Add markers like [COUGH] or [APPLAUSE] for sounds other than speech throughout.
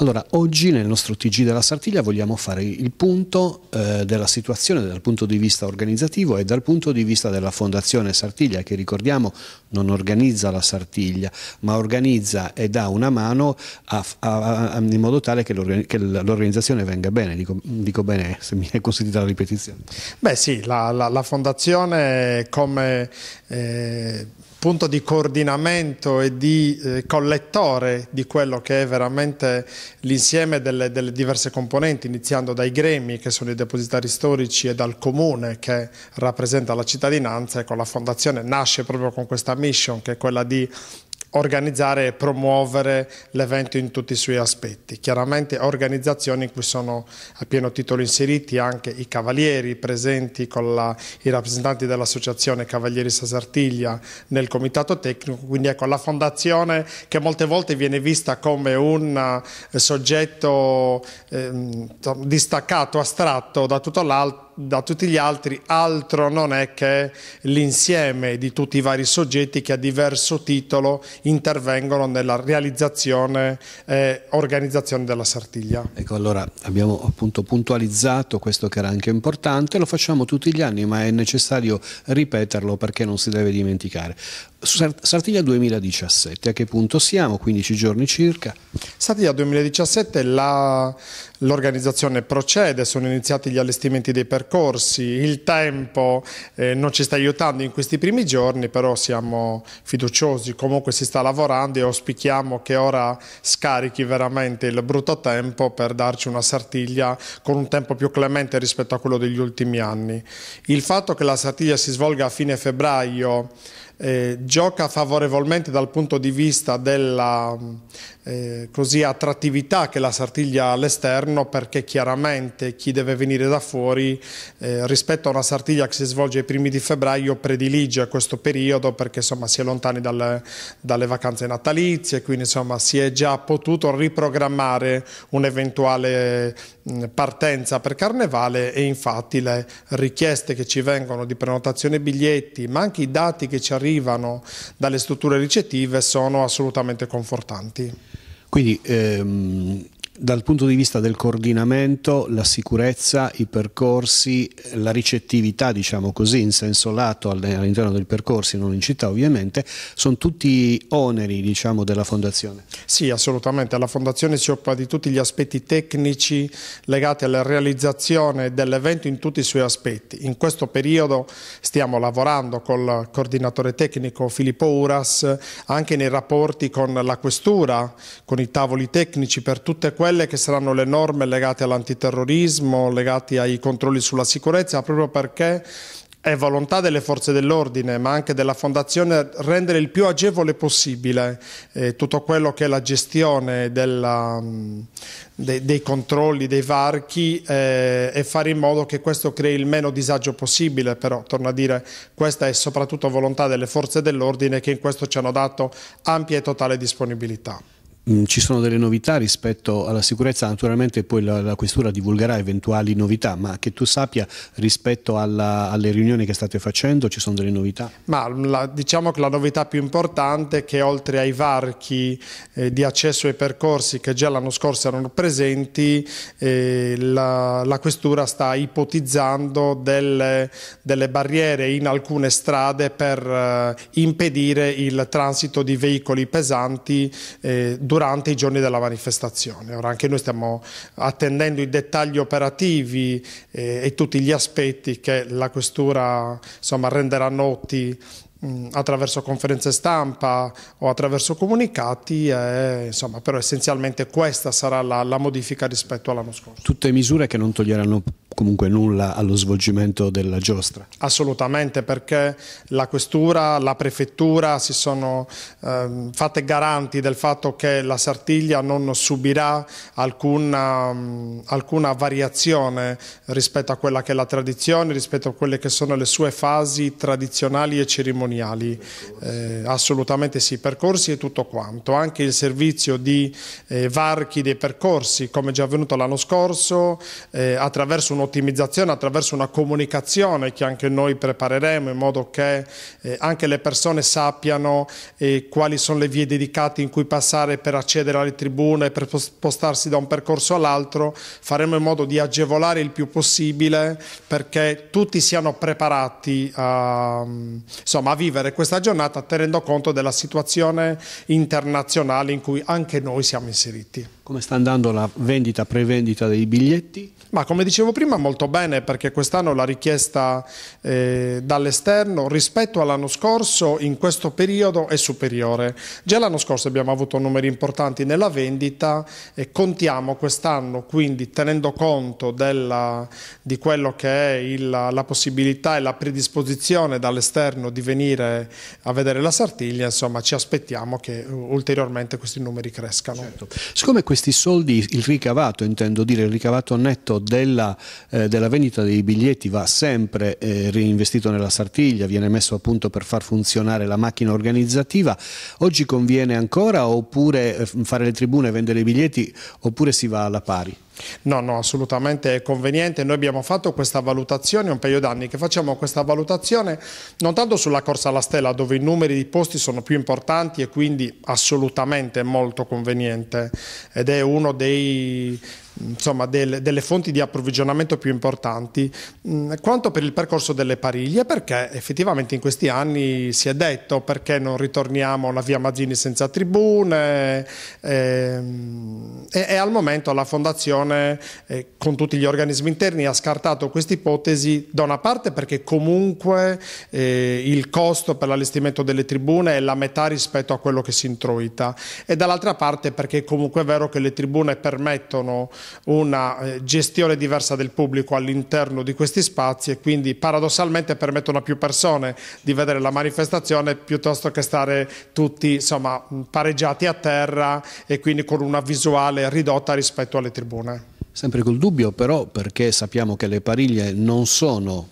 Allora, oggi nel nostro TG della Sartiglia vogliamo fare il punto eh, della situazione dal punto di vista organizzativo e dal punto di vista della Fondazione Sartiglia, che ricordiamo non organizza la Sartiglia, ma organizza e dà una mano a, a, a, in modo tale che l'organizzazione venga bene. Dico, dico, bene, [LAUGHS] se mi è consentita la ripetizione. Beh sì, la, la, la Fondazione come... Eh punto di coordinamento e di eh, collettore di quello che è veramente l'insieme delle, delle, diverse componenti, iniziando dai gremi che sono i depositari storici e dal comune che rappresenta la cittadinanza, ecco la fondazione nasce proprio con questa mission che è quella di organizzare e promuovere l'evento in tutti i suoi aspetti. Chiaramente organizzazioni in cui sono a pieno titolo inseriti anche i cavalieri presenti con la, i rappresentanti dell'associazione Cavalieri Sasartiglia nel comitato tecnico, quindi ecco la fondazione che molte volte viene vista come un eh, soggetto eh, distaccato, astratto da tutto l'altro da tutti gli altri, altro non è che l'insieme di tutti i vari soggetti che a diverso titolo intervengono nella realizzazione e organizzazione della Sartiglia. Ecco, allora abbiamo appunto puntualizzato questo che era anche importante, lo facciamo tutti gli anni ma è necessario ripeterlo perché non si deve dimenticare. Sartiglia 2017, a che punto siamo? 15 giorni circa? Sartiglia 2017 la L'organizzazione procede, sono iniziati gli allestimenti dei percorsi, il tempo eh, non ci sta aiutando in questi primi giorni, però siamo fiduciosi, comunque si sta lavorando e auspichiamo che ora scarichi veramente il brutto tempo per darci una sartiglia con un tempo più clemente rispetto a quello degli ultimi anni. Il fatto che la sartiglia si svolga a fine febbraio eh, gioca favorevolmente dal punto di vista della eh, così, attrattività che la Sartiglia ha all'esterno perché chiaramente chi deve venire da fuori eh, rispetto a una Sartiglia che si svolge ai primi di febbraio predilige questo periodo perché insomma, si è lontani dalle, dalle vacanze natalizie quindi insomma, si è già potuto riprogrammare un'eventuale partenza per Carnevale e infatti le richieste che ci vengono di prenotazione biglietti ma anche i dati che ci arrivano arrivano dalle strutture ricettive sono assolutamente confortanti. Quindi ehm, dal punto di vista del coordinamento, la sicurezza, i percorsi, la ricettività, diciamo così, in senso lato all'interno dei percorsi, non in città ovviamente, sono tutti oneri diciamo, della Fondazione? Sì, assolutamente. La Fondazione si occupa di tutti gli aspetti tecnici legati alla realizzazione dell'evento in tutti i suoi aspetti. In questo periodo stiamo lavorando col coordinatore tecnico Filippo Uras anche nei rapporti con la Questura, con i tavoli tecnici per tutte quelle quelle che saranno le norme legate all'antiterrorismo, legate ai controlli sulla sicurezza, proprio perché è volontà delle forze dell'ordine, ma anche della Fondazione, rendere il più agevole possibile eh, tutto quello che è la gestione della, mm, de, dei controlli, dei varchi eh, e fare in modo che questo crei il meno disagio possibile. Però, torno a dire, questa è soprattutto volontà delle forze dell'ordine che in questo ci hanno dato ampia e totale disponibilità. Mm, ci sono delle novità rispetto alla sicurezza, naturalmente poi la, la Questura divulgerà eventuali novità, ma che tu sappia rispetto alla, alle riunioni che state facendo ci sono delle novità? Ma la, diciamo che la novità più importante è che oltre ai varchi eh, di accesso ai percorsi che già l'anno scorso erano presenti, eh, la, la, Questura sta ipotizzando delle, delle barriere in alcune strade per eh, impedire il transito di veicoli pesanti eh, durante durante i giorni della manifestazione. Ora anche noi stiamo attendendo i dettagli operativi eh, e tutti gli aspetti che la Questura insomma, renderà noti Mm, attraverso conferenze stampa o attraverso comunicati, e, insomma, però essenzialmente questa sarà la, la modifica rispetto all'anno scorso. Tutte misure che non toglieranno comunque nulla allo svolgimento della giostra? Assolutamente, perché la questura, la prefettura si sono eh, fatte garanti del fatto che la Sartiglia non subirà alcuna, mh, mm, alcuna variazione rispetto a quella che è la tradizione, rispetto a quelle che sono le sue fasi tradizionali e cerimoniali patrimoniali, eh, assolutamente sì, percorsi e tutto quanto, anche il servizio di eh, varchi dei percorsi come già avvenuto l'anno scorso, eh, attraverso un'ottimizzazione, attraverso una comunicazione che anche noi prepareremo in modo che eh, anche le persone sappiano eh, quali sono le vie dedicate in cui passare per accedere alle tribune, per spostarsi da un percorso all'altro, faremo in modo di agevolare il più possibile perché tutti siano preparati a, insomma, a vivere questa giornata tenendo conto della situazione internazionale in cui anche noi siamo inseriti. Come sta andando la vendita, prevendita dei biglietti? Ma come dicevo prima molto bene perché quest'anno la richiesta eh, dall'esterno rispetto all'anno scorso in questo periodo è superiore. Già l'anno scorso abbiamo avuto numeri importanti nella vendita e contiamo quest'anno quindi tenendo conto della, di quello che è il, la possibilità e la predisposizione dall'esterno di venire a vedere la Sartiglia, insomma ci aspettiamo che ulteriormente questi numeri crescano. Certo. Siccome questi questi soldi, il ricavato, intendo dire il ricavato netto della, eh, della vendita dei biglietti va sempre eh, reinvestito nella sartiglia, viene messo a punto per far funzionare la macchina organizzativa. Oggi conviene ancora oppure eh, fare le tribune, e vendere i biglietti oppure si va alla pari? No, no, assolutamente è conveniente. Noi abbiamo fatto questa valutazione, un paio d'anni che facciamo questa valutazione non tanto sulla corsa alla stella dove i numeri di posti sono più importanti e quindi assolutamente molto conveniente ed è uno dei, insomma, del, delle fonti di approvvigionamento più importanti, mh, mm, quanto per il percorso delle pariglie, perché effettivamente in questi anni si è detto perché non ritorniamo alla via Mazzini senza tribune eh, e, e, al momento la fondazione eh, con tutti gli organismi interni ha scartato questa ipotesi da una parte perché comunque eh, il costo per l'allestimento delle tribune è la metà rispetto a quello che si introita e dall'altra parte perché comunque è vero che le tribune permettono una eh, gestione diversa del pubblico all'interno di questi spazi e quindi paradossalmente permettono a più persone di vedere la manifestazione piuttosto che stare tutti insomma, pareggiati a terra e quindi con una visuale ridotta rispetto alle tribune. Sempre col dubbio però perché sappiamo che le pariglie non sono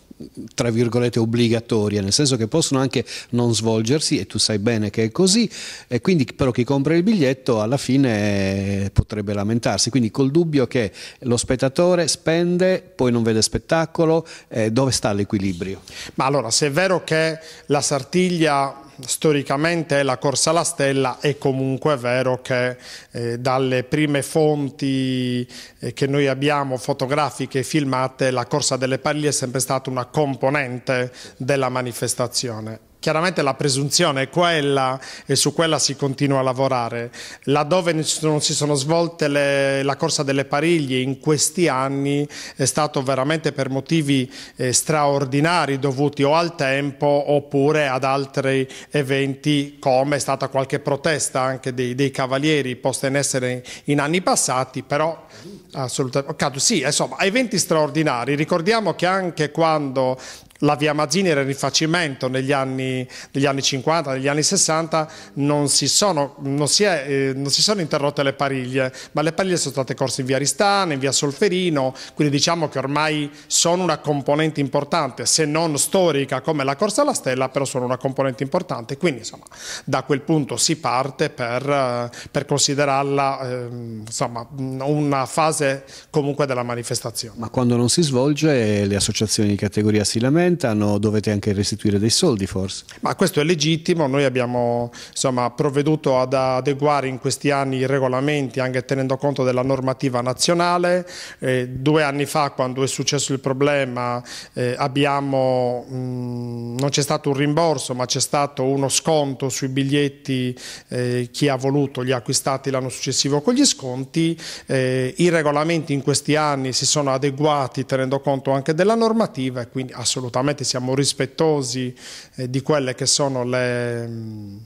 tra virgolette obbligatorie, nel senso che possono anche non svolgersi e tu sai bene che è così e quindi però chi compra il biglietto alla fine eh, potrebbe lamentarsi, quindi col dubbio che lo spettatore spende, poi non vede spettacolo, eh, dove sta l'equilibrio? Ma allora, se è vero che la Sartiglia storicamente è la corsa alla stella è comunque vero che eh, dalle prime fonti eh, che noi abbiamo fotografiche e filmate la corsa delle paglie è sempre stata una componente della manifestazione. Chiaramente la presunzione è quella e su quella si continua a lavorare. Laddove non si sono svolte le, la corsa delle pariglie in questi anni è stato veramente per motivi eh, straordinari dovuti o al tempo oppure ad altri eventi come è stata qualche protesta anche dei, dei cavalieri posta in essere in anni passati, però assolutamente, sì, insomma, eventi straordinari. Ricordiamo che anche quando la via Mazzini era il rifacimento negli anni, negli anni 50, negli anni 60, non si, sono, non, si è, eh, non si, sono, interrotte le pariglie, ma le pariglie sono state corse in via Ristana, in via Solferino, quindi diciamo che ormai sono una componente importante, se non storica come la Corsa alla Stella, però sono una componente importante, quindi insomma da quel punto si parte per, eh, per considerarla eh, insomma, una fase comunque della manifestazione. Ma quando non si svolge le associazioni di categoria si lamentano? aumentano dovete anche restituire dei soldi forse. Ma questo è legittimo, noi abbiamo insomma, provveduto ad adeguare in questi anni i regolamenti anche tenendo conto della normativa nazionale, eh, due anni fa quando è successo il problema eh, abbiamo, mh, mm, non c'è stato un rimborso ma c'è stato uno sconto sui biglietti eh, chi ha voluto li acquistati l'anno successivo con gli sconti, eh, i regolamenti in questi anni si sono adeguati tenendo conto anche della normativa e quindi assolutamente assolutamente siamo rispettosi eh, di quelle che sono le... Mm,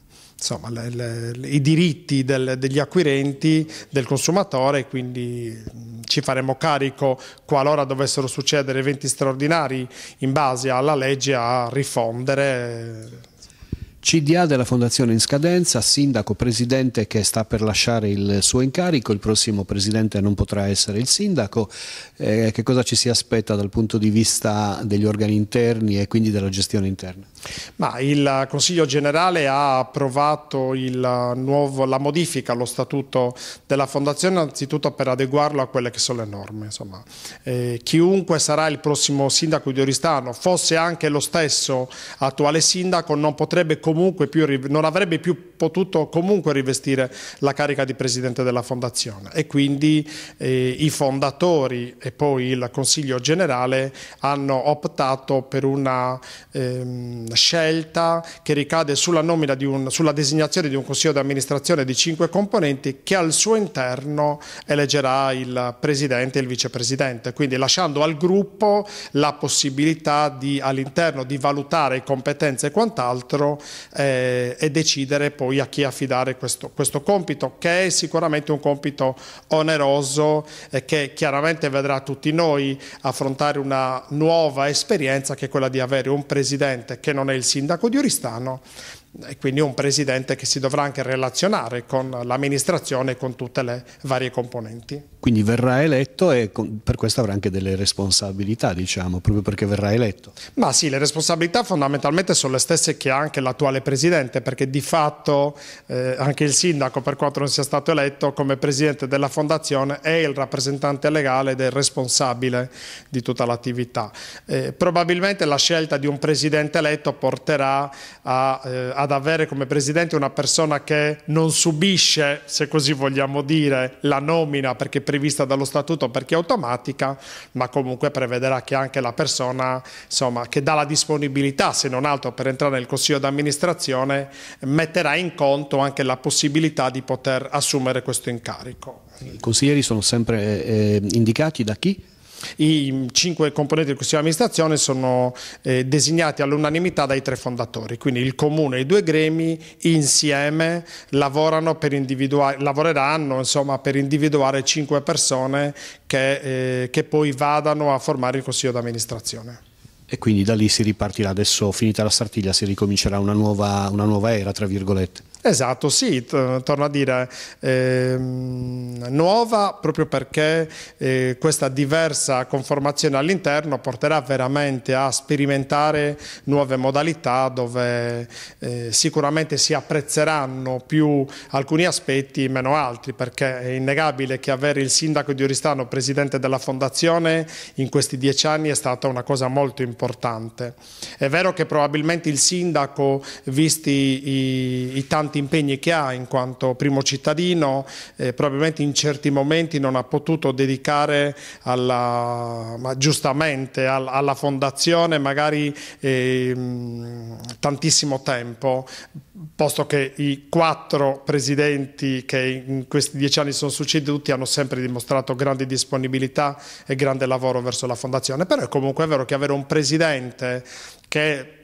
insomma, le, le, i diritti del, degli acquirenti, del consumatore, quindi mm, ci faremo carico qualora dovessero succedere eventi straordinari in base alla legge a rifondere CDA della Fondazione in scadenza, sindaco presidente che sta per lasciare il suo incarico, il prossimo presidente non potrà essere il sindaco, eh, che cosa ci si aspetta dal punto di vista degli organi interni e quindi della gestione interna? Ma il Consiglio Generale ha approvato nuovo, la modifica allo statuto della Fondazione innanzitutto per adeguarlo a quelle che sono le norme. Eh, chiunque sarà il prossimo sindaco di Oristano, fosse anche lo stesso attuale sindaco, non potrebbe comunque più, non avrebbe più potuto comunque rivestire la carica di presidente della fondazione e quindi eh, i fondatori e poi il consiglio generale hanno optato per una ehm, scelta che ricade sulla, un, sulla designazione di un consiglio di amministrazione di cinque componenti che al suo interno eleggerà il presidente e il vicepresidente, quindi lasciando al gruppo la possibilità di all'interno di valutare competenze e quant'altro eh, e decidere poi a chi affidare questo, questo, compito, che è sicuramente un compito oneroso eh, che chiaramente vedrà tutti noi affrontare una nuova esperienza che è quella di avere un presidente che non è il sindaco di Oristano, e quindi un presidente che si dovrà anche relazionare con l'amministrazione e con tutte le varie componenti. Quindi verrà eletto e per questo avrà anche delle responsabilità, diciamo, proprio perché verrà eletto. Ma sì, le responsabilità fondamentalmente sono le stesse che ha anche l'attuale presidente, perché di fatto eh, anche il sindaco, per quanto non sia stato eletto, come presidente della fondazione è il rappresentante legale ed è responsabile di tutta l'attività. Eh, probabilmente la scelta di un presidente eletto porterà a eh, ad avere come presidente una persona che non subisce, se così vogliamo dire, la nomina perché è prevista dallo statuto perché è automatica, ma comunque prevederà che anche la persona insomma, che dà la disponibilità, se non altro per entrare nel consiglio d'amministrazione, metterà in conto anche la possibilità di poter assumere questo incarico. I consiglieri sono sempre eh, eh indicati da chi? I cinque componenti del Consiglio di amministrazione sono eh, designati all'unanimità dai tre fondatori, quindi il Comune e i due gremi insieme lavoreranno insomma, per individuare cinque persone che, eh, che poi vadano a formare il Consiglio di amministrazione e quindi da lì si ripartirà adesso finita la sartiglia si ricomincerà una nuova, una nuova era tra virgolette Esatto, sì, torno a dire ehm, nuova proprio perché eh, questa diversa conformazione all'interno porterà veramente a sperimentare nuove modalità dove eh, sicuramente si apprezzeranno più alcuni aspetti meno altri perché è innegabile che avere il sindaco di Oristano presidente della fondazione in questi dieci anni è stata una cosa molto importante. È vero che probabilmente il sindaco, visti i, i tanti tanti impegni che ha in quanto primo cittadino, eh, probabilmente in certi momenti non ha potuto dedicare alla, ma giustamente al, alla fondazione magari eh, tantissimo tempo, posto che i quattro presidenti che in questi dieci anni sono succeduti hanno sempre dimostrato grande disponibilità e grande lavoro verso la fondazione, però è comunque vero che avere un presidente che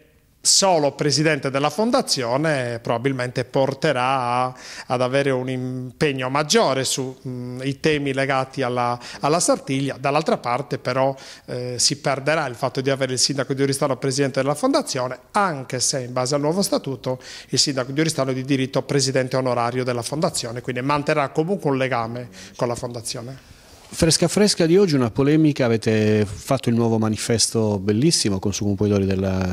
solo presidente della fondazione probabilmente porterà a, ad avere un impegno maggiore sui temi legati alla, alla Sartiglia, dall'altra parte però eh, si perderà il fatto di avere il sindaco di Oristano presidente della fondazione, anche se in base al nuovo statuto il sindaco di Oristano è di diritto presidente onorario della fondazione, quindi manterrà comunque un legame con la fondazione. Fresca fresca di oggi una polemica, avete fatto il nuovo manifesto bellissimo con Sucumpoidori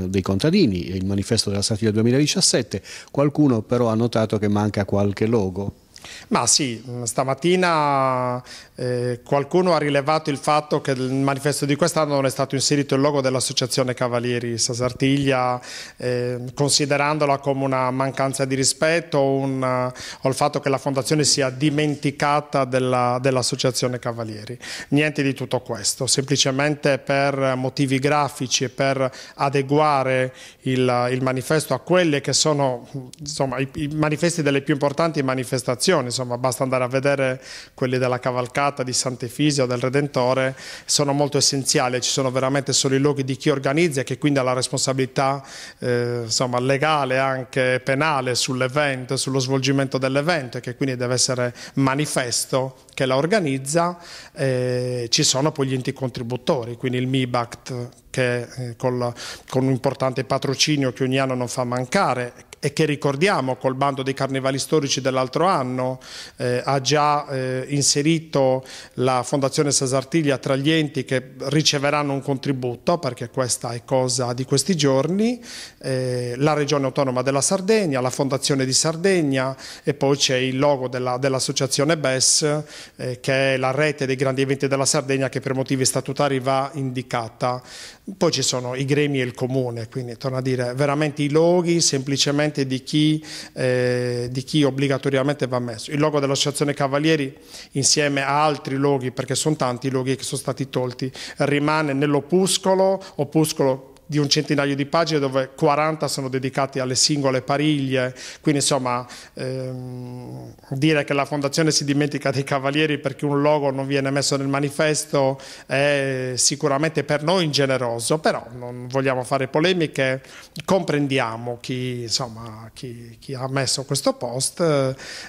dei contadini, il manifesto della satira 2017, qualcuno però ha notato che manca qualche logo, ma sì, mm, stamattina eh, qualcuno ha rilevato il fatto che nel manifesto di quest'anno non è stato inserito il logo dell'Associazione Cavalieri Sasartiglia, eh, considerandola come una mancanza di rispetto un, eh, o il fatto che la Fondazione sia dimenticata dell'Associazione dell Cavalieri. Niente di tutto questo, semplicemente per motivi grafici e per adeguare il, il manifesto a quelli che sono insomma, i, i manifesti delle più importanti manifestazioni situazioni, insomma basta andare a vedere quelli della cavalcata di Sant'Efisio, del Redentore, sono molto essenziali, ci sono veramente solo i luoghi di chi organizza e che quindi ha la responsabilità eh, insomma, legale, anche penale sull'evento, sullo svolgimento dell'evento e che quindi deve essere manifesto che la organizza, eh, ci sono poi gli enti contributori, quindi il MIBACT che eh, col, con un importante patrocinio che ogni anno non fa mancare, e che ricordiamo col bando dei carnevali storici dell'altro anno eh, ha già eh, inserito la Fondazione Sasartiglia tra gli enti che riceveranno un contributo perché questa è cosa di questi giorni, eh, la Regione Autonoma della Sardegna, la Fondazione di Sardegna e poi c'è il logo dell'associazione dell BES eh, che è la rete dei grandi eventi della Sardegna che per motivi statutari va indicata. Poi ci sono i gremi e il comune, quindi torno a dire veramente i loghi semplicemente di chi, eh, di chi obbligatoriamente va messo. Il logo dell'Associazione Cavalieri insieme a altri loghi, perché sono tanti i loghi che sono stati tolti, rimane nell'opuscolo, opuscolo di un centinaio di pagine dove 40 sono dedicati alle singole pariglie, quindi insomma ehm, dire che la fondazione si dimentica dei cavalieri perché un logo non viene messo nel manifesto è sicuramente per noi ingeneroso, però non vogliamo fare polemiche, comprendiamo chi, insomma, chi, chi ha messo questo post,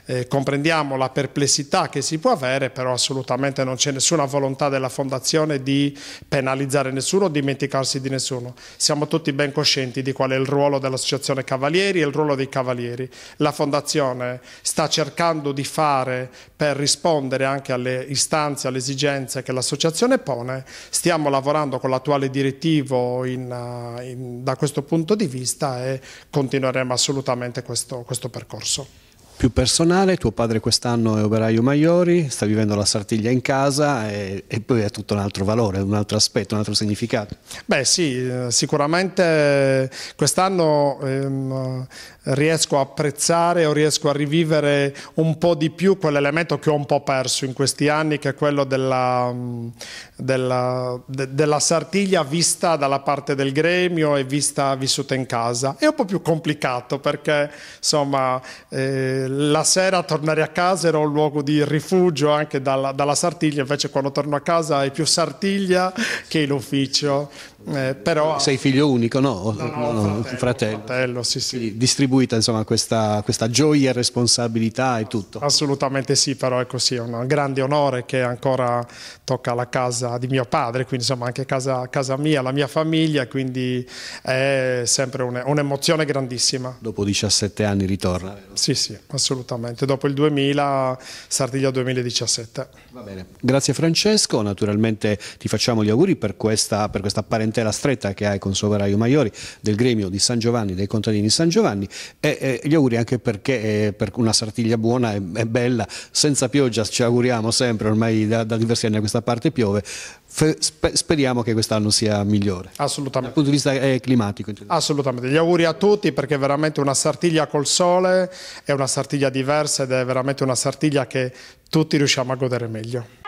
eh, comprendiamo la perplessità che si può avere, però assolutamente non c'è nessuna volontà della fondazione di penalizzare nessuno o dimenticarsi di nessuno siamo tutti ben coscienti di qual è il ruolo dell'Associazione Cavalieri e il ruolo dei Cavalieri. La Fondazione sta cercando di fare per rispondere anche alle istanze, alle esigenze che l'Associazione pone, stiamo lavorando con l'attuale direttivo in, eh, in, da questo punto di vista e continueremo assolutamente questo, questo percorso più personale, tuo padre quest'anno è operaio Maiori, sta vivendo la sartiglia in casa e, e poi ha tutto un altro valore, un altro aspetto, un altro significato. Beh sì, eh, sicuramente quest'anno ehm, riesco a apprezzare o riesco a rivivere un po' di più quell'elemento che ho un po' perso in questi anni, che è quello della, mm, della, de, della sartiglia vista dalla parte del gremio e vista, vissuta in casa. È un po' più complicato perché insomma... Eh, la sera tornare a casa era un luogo di rifugio anche dalla, dalla, sartiglia, invece quando torno a casa è più sartiglia che l'ufficio. Eh, però... Sei figlio unico, no? No, no, no, no fratello, fratello. fratello sì, sì. Distribuita insomma questa, questa, gioia, responsabilità e tutto. Assolutamente sì, però ecco sì, è un grande onore che ancora tocca la casa di mio padre, quindi insomma anche casa, casa mia, la mia famiglia, quindi è sempre un'emozione grandissima. Dopo 17 anni ritorna? Sì, sì, assolutamente. Dopo il 2000, Sardiglia 2017. Va bene, grazie Francesco, naturalmente ti facciamo gli auguri per questa, per questa apparenza la stretta che hai con Soveraio Maiori del gremio di San Giovanni, dei contadini di San Giovanni e, e gli auguri anche perché eh, per una sartiglia buona e, bella, senza pioggia ci auguriamo sempre, ormai da, da diversi anni a questa parte piove, speriamo che quest'anno sia migliore assolutamente. dal punto di vista eh, climatico assolutamente, gli auguri a tutti perché veramente una sartiglia col sole è una sartiglia diversa ed è veramente una sartiglia che tutti riusciamo a godere meglio